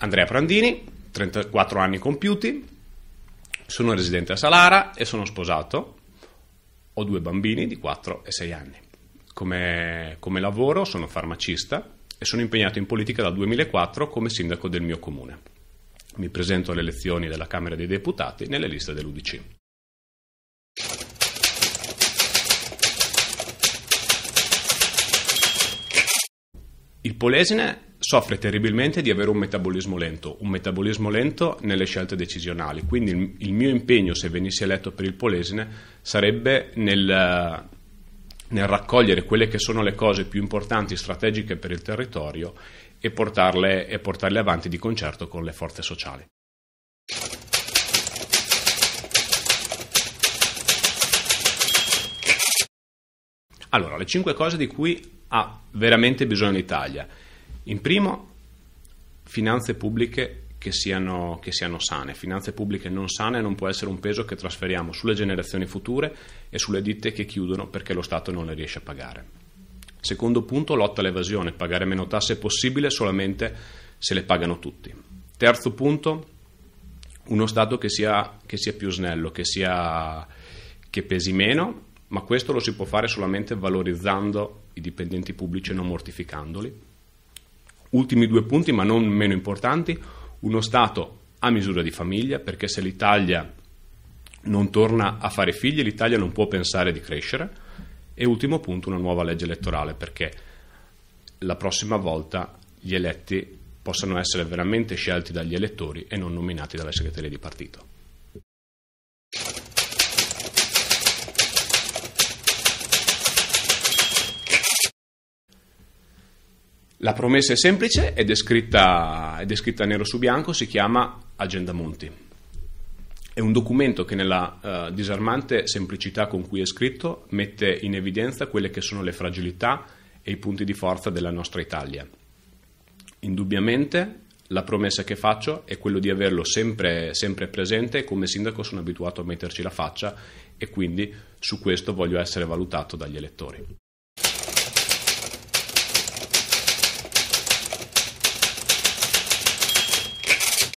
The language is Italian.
Andrea Prandini, 34 anni compiuti, sono residente a Salara e sono sposato. Ho due bambini di 4 e 6 anni. Come, come lavoro sono farmacista e sono impegnato in politica dal 2004 come sindaco del mio comune. Mi presento alle elezioni della Camera dei Deputati nelle liste dell'UDC. Il Polesine soffre terribilmente di avere un metabolismo lento, un metabolismo lento nelle scelte decisionali. Quindi il, il mio impegno, se venissi eletto per il Polesine, sarebbe nel, nel raccogliere quelle che sono le cose più importanti, strategiche per il territorio e portarle, e portarle avanti di concerto con le forze sociali. Allora, le cinque cose di cui ha veramente bisogno l'Italia. In primo, finanze pubbliche che siano, che siano, sane. Finanze pubbliche non sane non può essere un peso che trasferiamo sulle generazioni future e sulle ditte che chiudono perché lo Stato non le riesce a pagare. Secondo punto, lotta all'evasione, pagare meno tasse è possibile solamente se le pagano tutti. Terzo punto, uno Stato che sia, che sia più snello, che, sia, che pesi meno, ma questo lo si può fare solamente valorizzando i dipendenti pubblici e non mortificandoli Ultimi due punti, ma non meno importanti, uno Stato a misura di famiglia, perché se l'Italia non torna a fare figli, l'Italia non può pensare di crescere. E ultimo punto, una nuova legge elettorale, perché la prossima volta gli eletti possano essere veramente scelti dagli elettori e non nominati dalle segreterie di partito. La promessa è semplice, è descritta, è descritta nero su bianco, si chiama Agenda Monti. È un documento che nella uh, disarmante semplicità con cui è scritto mette in evidenza quelle che sono le fragilità e i punti di forza della nostra Italia. Indubbiamente la promessa che faccio è quello di averlo sempre, sempre presente e come sindaco sono abituato a metterci la faccia e quindi su questo voglio essere valutato dagli elettori.